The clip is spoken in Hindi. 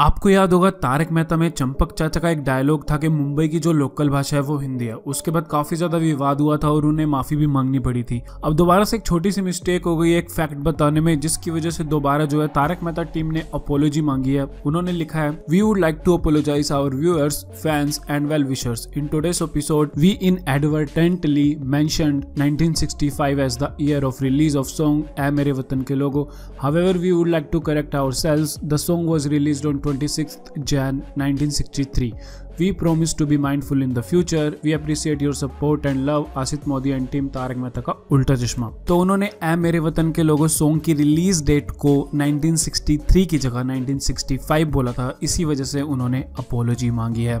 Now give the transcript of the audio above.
आपको याद होगा तारक मेहता में चंपक चाचा का एक डायलॉग था कि मुंबई की जो लोकल भाषा है वो हिंदी है उसके बाद काफी ज्यादा विवाद हुआ था और उन्हें माफी भी मांगनी पड़ी थी अब दोबारा से एक छोटी सी मिस्टेक हो गई एक फैक्ट बताने में जिसकी वजह से दोबारा जो है तारक मेहता टीम ने अपोलॉजी मांगी है उन्होंने लिखा है we would like to apologize our viewers fans and well wishers in today's episode we inadvertently mentioned 1965 as the year of release of song Ae Mere Watan Ke Logon however we would like to correct ourselves the song was release on 26 Jan 1963. We promise to be mindful in the future. We appreciate your support and love. Asit Modi and team Taarak Mehta Ka Ooltah चश्मा तो उन्होंने ए मेरे वतन के लोगों सॉन्ग की रिलीज डेट को 1963 की जगह 1965 बोला था इसी वजह से उन्होंने अपोलोजी मांगी है